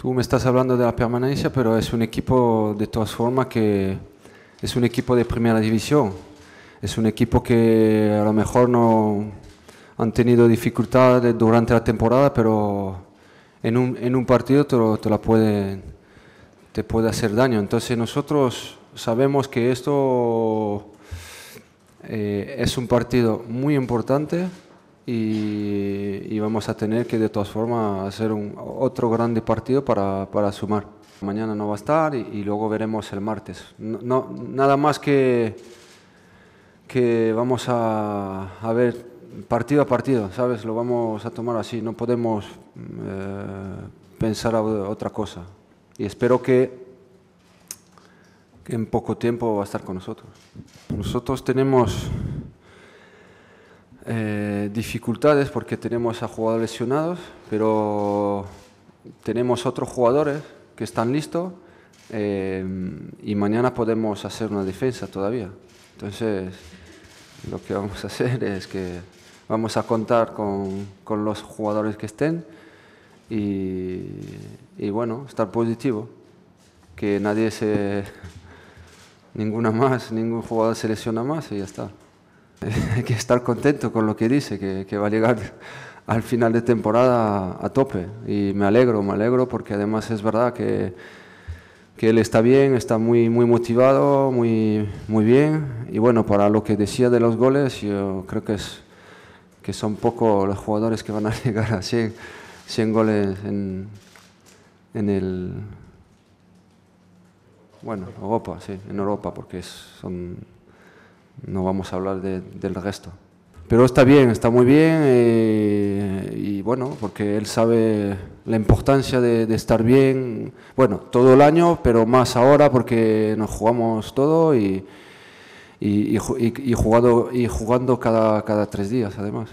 Tú me estás hablando de la permanencia, pero es un equipo de todas formas que es un equipo de primera división. Es un equipo que a lo mejor no han tenido dificultades durante la temporada, pero en un, en un partido te, puede, te puede hacer daño. Entonces nosotros sabemos que esto eh, es un partido muy importante y, vamos a tener que de todas formas hacer un, otro grande partido para, sumar. Mañana no va a estar y, luego veremos el martes. No, nada más que, que vamos a, a, ver partido a partido, ¿sabes? Lo vamos a tomar así, no podemos eh, pensar a otra cosa. Y espero que en poco tiempo va a estar con nosotros. Nosotros tenemos eh, dificultades porque tenemos a jugadores lesionados, pero tenemos otros jugadores que están listos eh, y mañana podemos hacer una defensa todavía. Entonces, lo que vamos a hacer es que vamos a contar con, los jugadores que estén y, y, bueno, estar positivo, que nadie se, ninguna más, ningún jugador se lesiona más y ya está. Hay que estar contento con lo que dice, que, va a llegar al final de temporada a tope. Y me alegro, me alegro porque además es verdad que, que él está bien, está muy, muy motivado, muy, muy bien. Y bueno, para lo que decía de los goles, yo creo que, es, que son pocos los jugadores que van a llegar a 100, goles en, en el... Bueno, Europa, sí, en Europa, porque son no vamos a hablar del resto. Pero está bien, está muy bien eh, y bueno, porque él sabe la importancia de, estar bien, bueno, todo el año, pero más ahora porque nos jugamos todo y, jugando, y jugando cada, cada tres días además.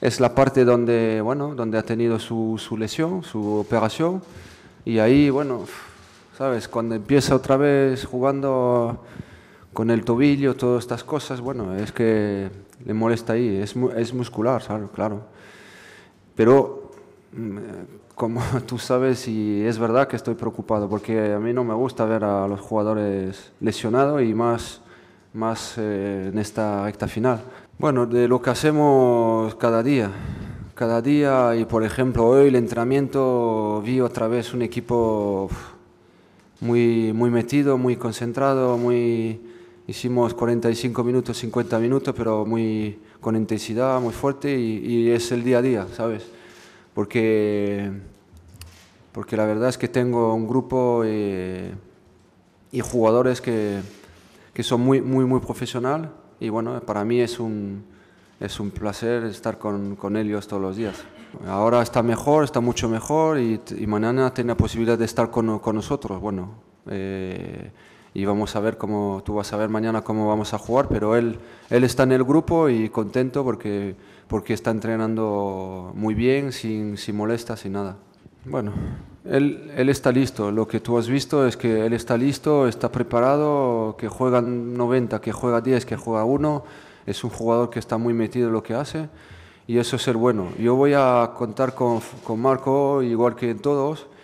Es la parte donde, bueno, donde ha tenido su, su lesión, su operación y ahí, bueno, sabes, cuando empieza otra vez jugando con el tobillo, todas estas cosas, bueno, es que le molesta ahí, es, es muscular, ¿sabes? claro. Pero mm, como tú sabes, y es verdad que estoy preocupado, porque a mí no me gusta ver a los jugadores lesionados y más, más eh, en esta recta final. Bueno, de lo que hacemos cada día. Cada día, y por ejemplo, hoy el entrenamiento vi otra vez un equipo muy, muy metido, muy concentrado, muy Hicimos 45 minutos, 50 minutos, pero muy con intensidad, muy fuerte y, es el día a día, ¿sabes? Porque, porque la verdad es que tengo un grupo eh, y, jugadores que, que, son muy, muy, muy profesional y bueno, para mí es un, es un placer estar con, con ellos todos los días. Ahora está mejor, está mucho mejor y, mañana tiene la posibilidad de estar con, con nosotros. Bueno, eh, y vamos a ver cómo, tú vas a ver mañana cómo vamos a jugar, pero él, él está en el grupo y contento porque, porque está entrenando muy bien, sin, sin molestas, sin nada. Bueno, él, está listo, lo que tú has visto es que él está listo, está preparado, que juega 90, que juega 10, que juega 1, es un jugador que está muy metido en lo que hace y eso es el bueno. Yo voy a contar con, con Marco, igual que en todos,